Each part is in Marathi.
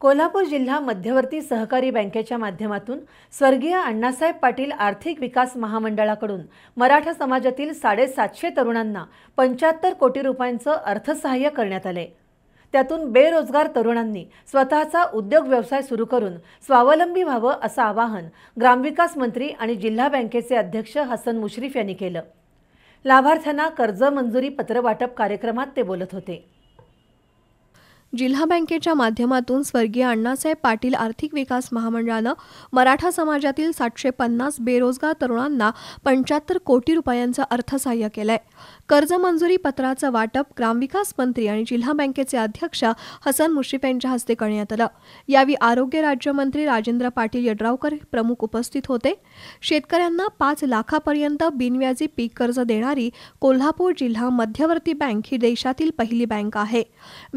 कोल्हापूर जिल्हा मध्यवर्ती सहकारी बँकेच्या माध्यमातून स्वर्गीय अण्णासाहेब पाटील आर्थिक विकास महामंडळाकडून मराठा समाजातील साडेसातशे तरुणांना पंच्याहत्तर कोटी रुपयांचं अर्थसहाय्य करण्यात आले त्यातून बेरोजगार तरुणांनी स्वतःचा उद्योग व्यवसाय सुरू करून स्वावलंबी व्हावं असं आवाहन ग्रामविकास मंत्री आणि जिल्हा बँकेचे अध्यक्ष हसन मुश्रीफ यांनी केलं लाभार्थ्यांना कर्ज मंजुरी वाटप कार्यक्रमात ते बोलत होते जिल्हा बँकेच्या माध्यमातून स्वर्गीय अण्णासाहेब पाटील आर्थिक विकास महामंडळानं मराठा समाजातील सातशे पन्नास बेरोजगार तरुणांना पंच्याहत्तर कोटी रुपयांचं अर्थसहाय्य केलंय मंजुरी पत्राचं वाटप ग्रामविकास मंत्री आणि जिल्हा बँकेचे अध्यक्ष हसन मुश्रीफ यांच्या हस्ते करण्यात आलं यावेळी आरोग्य राज्यमंत्री राजेंद्र पाटील यड्रावकर प्रमुख उपस्थित होते शेतकऱ्यांना पाच लाखापर्यंत बिनव्याजी पीक कर्ज देणारी कोल्हापूर जिल्हा मध्यवर्ती बँक ही देशातील पहिली बँक आहे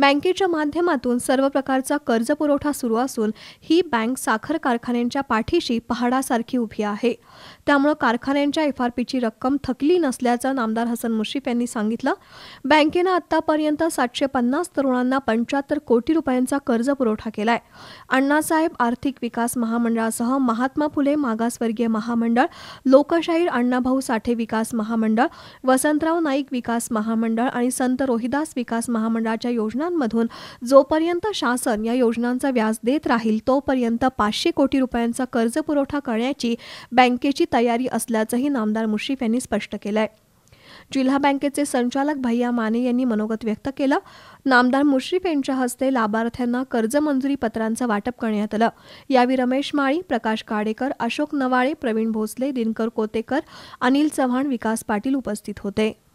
बँकेच्या माध्यमातून सर्व प्रकारचा कर्ज पुरवठा सुरू असून ही बँक साखर कारखान्यांच्या पाठीशी पहाडासारखी उभी आहे त्यामुळे कारखान्यांच्या एफ आर पीची रक्कम थकली नसल्याचं नामदार हसन मुश्रीफ यांनी सांगितलं बँकेनं आतापर्यंत सातशे पन्नास तरुणांना पंच्याहत्तर कोटी रुपयांचा कर्ज पुरवठा केलाय अण्णासाहेब आर्थिक विकास महामंडळासह महात्मा फुले मागासवर्गीय महामंडळ लोकशाहीर अण्णाभाऊ साठे विकास महामंडळ वसंतराव नाईक विकास महामंडळ आणि संत रोहिदास विकास महामंडळाच्या योजनांमधून जोपर्यंत शासन या योजनांचा व्याज देत राहील तोपर्यंत पाचशे कोटी रुपयांचा कर्ज पुरवठा करण्याची बँकेची तयारी असल्याचंही नामदार मुश्रीफ यांनी स्पष्ट केलं जिल्हा बँकेचे संचालक भैया माने यांनी मनोगत व्यक्त केलं नामदार मुश्रीफ यांच्या हस्ते लाभार्थ्यांना कर्जमंजुरी पत्रांचं वाटप करण्यात आलं यावेळी रमेश माळी प्रकाश काडेकर अशोक नवाळे प्रवीण भोसले दिनकर कोतेकर अनिल चव्हाण विकास पाटील उपस्थित होते